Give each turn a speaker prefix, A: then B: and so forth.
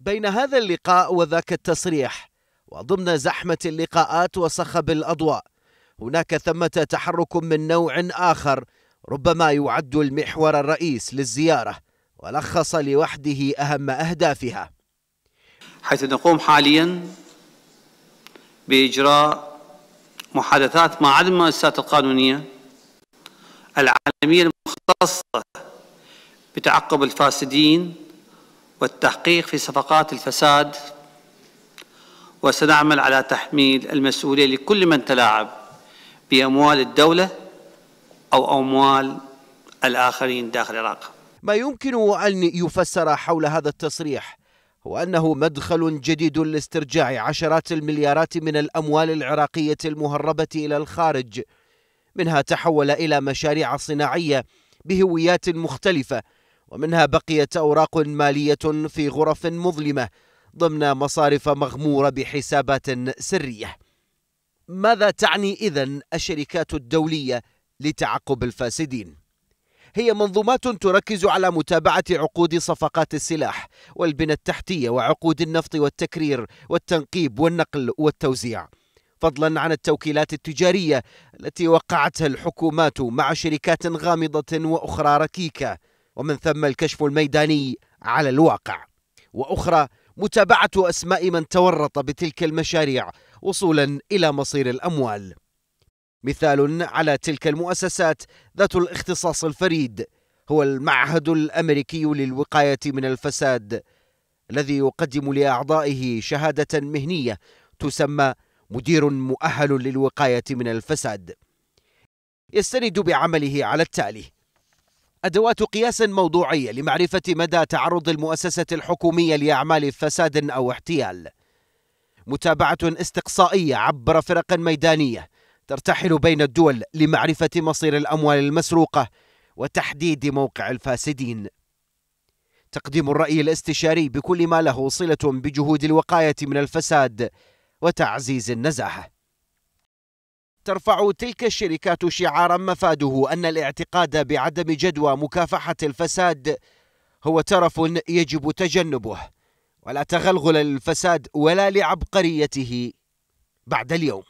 A: بين هذا اللقاء وذاك التصريح وضمن زحمة اللقاءات وصخب الأضواء هناك ثمة تحرك من نوع آخر ربما يعد المحور الرئيس للزيارة ولخص لوحده أهم أهدافها
B: حيث نقوم حاليا بإجراء محادثات مع عدد المؤسسات القانونية العالمية المختصة بتعقب الفاسدين والتحقيق في صفقات الفساد وسنعمل على تحميل المسؤولية لكل من تلاعب بأموال الدولة أو أموال الآخرين داخل العراق
A: ما يمكن أن يفسر حول هذا التصريح هو أنه مدخل جديد لاسترجاع عشرات المليارات من الأموال العراقية المهربة إلى الخارج منها تحول إلى مشاريع صناعية بهويات مختلفة ومنها بقيت أوراق مالية في غرف مظلمة ضمن مصارف مغمورة بحسابات سرية ماذا تعني إذن الشركات الدولية لتعقب الفاسدين؟ هي منظومات تركز على متابعة عقود صفقات السلاح والبنى التحتية وعقود النفط والتكرير والتنقيب والنقل والتوزيع فضلا عن التوكيلات التجارية التي وقعتها الحكومات مع شركات غامضة وأخرى ركيكة ومن ثم الكشف الميداني على الواقع واخرى متابعه اسماء من تورط بتلك المشاريع وصولا الى مصير الاموال مثال على تلك المؤسسات ذات الاختصاص الفريد هو المعهد الامريكي للوقايه من الفساد الذي يقدم لاعضائه شهاده مهنيه تسمى مدير مؤهل للوقايه من الفساد يستند بعمله على التالي أدوات قياس موضوعية لمعرفة مدى تعرض المؤسسة الحكومية لأعمال فساد أو احتيال متابعة استقصائية عبر فرق ميدانية ترتحل بين الدول لمعرفة مصير الأموال المسروقة وتحديد موقع الفاسدين تقديم الرأي الاستشاري بكل ما له صلة بجهود الوقاية من الفساد وتعزيز النزاهة ترفع تلك الشركات شعارا مفاده أن الاعتقاد بعدم جدوى مكافحة الفساد هو ترف يجب تجنبه ولا تغلغل للفساد ولا
B: لعبقريته بعد اليوم